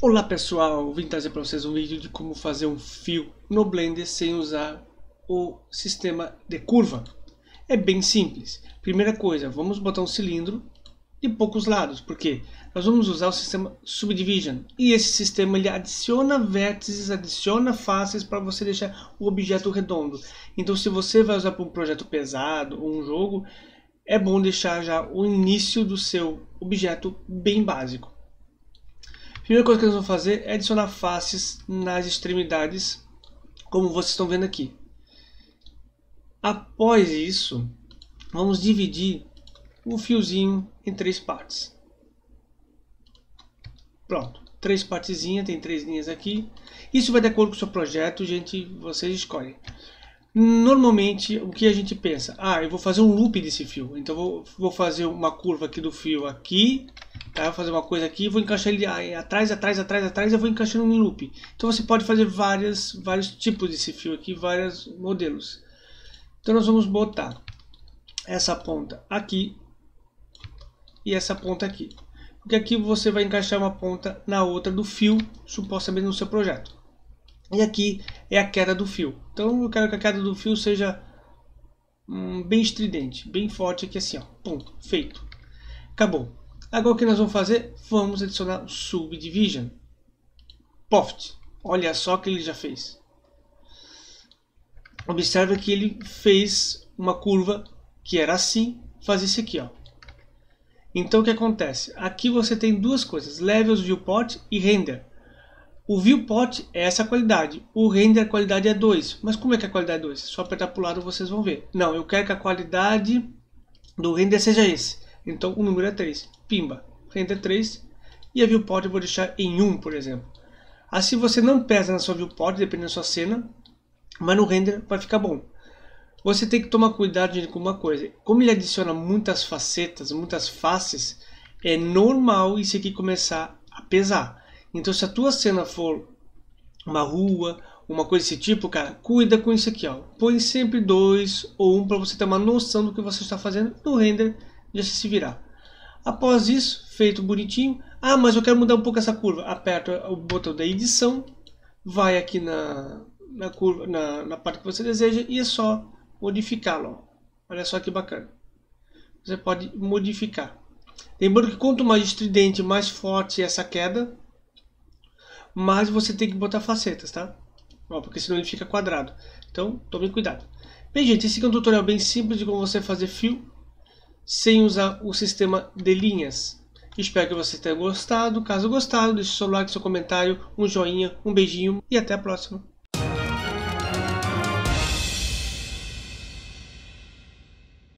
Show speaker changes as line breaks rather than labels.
Olá pessoal, vim trazer para vocês um vídeo de como fazer um fio no Blender sem usar o sistema de curva. É bem simples. Primeira coisa, vamos botar um cilindro de poucos lados, porque nós vamos usar o sistema Subdivision. E esse sistema ele adiciona vértices, adiciona faces para você deixar o objeto redondo. Então se você vai usar para um projeto pesado ou um jogo, é bom deixar já o início do seu objeto bem básico primeira coisa que nós vamos fazer é adicionar faces nas extremidades, como vocês estão vendo aqui. Após isso, vamos dividir o fiozinho em três partes. Pronto, três partezinhas, tem três linhas aqui. Isso vai de acordo com o seu projeto, gente, vocês escolhem. Normalmente, o que a gente pensa? Ah, eu vou fazer um loop desse fio. Então, vou, vou fazer uma curva aqui do fio aqui, eu vou fazer uma coisa aqui, vou encaixar ele atrás, atrás, atrás, atrás, eu vou encaixando em loop. Então você pode fazer várias, vários tipos desse fio aqui, vários modelos. Então nós vamos botar essa ponta aqui e essa ponta aqui. Porque aqui você vai encaixar uma ponta na outra do fio, supostamente no seu projeto. E aqui é a queda do fio. Então eu quero que a queda do fio seja hum, bem estridente, bem forte aqui assim, ó. Ponto, feito. Acabou. Agora o que nós vamos fazer? Vamos adicionar o subdivision. Poft. Olha só o que ele já fez. Observa que ele fez uma curva que era assim, faz isso aqui. Ó. Então o que acontece? Aqui você tem duas coisas, Levels Viewport e Render. O Viewport é essa qualidade, o Render a qualidade é 2. Mas como é que a qualidade é 2? Só apertar para o lado vocês vão ver. Não, eu quero que a qualidade do render seja esse. Então o número é 3. Pimba, render 3. E a viewport eu vou deixar em 1, por exemplo. Assim você não pesa na sua viewport, dependendo da sua cena, mas no render vai ficar bom. Você tem que tomar cuidado com uma coisa. Como ele adiciona muitas facetas, muitas faces, é normal isso aqui começar a pesar. Então se a tua cena for uma rua, uma coisa desse tipo, cara, cuida com isso aqui, ó. Põe sempre dois ou um para você ter uma noção do que você está fazendo no render deixa se virar. Após isso, feito bonitinho, ah, mas eu quero mudar um pouco essa curva. Aperto o botão da edição, vai aqui na, na, curva, na, na parte que você deseja e é só modificá-lo. Olha só que bacana. Você pode modificar. Lembrando que quanto mais estridente, mais forte é essa queda, mais você tem que botar facetas, tá? Ó, porque senão ele fica quadrado. Então, tome cuidado. Bem, gente, esse aqui é um tutorial bem simples de como você fazer fio sem usar o sistema de linhas. Espero que você tenha gostado. Caso gostado, deixe seu like, seu comentário, um joinha, um beijinho e até a próxima.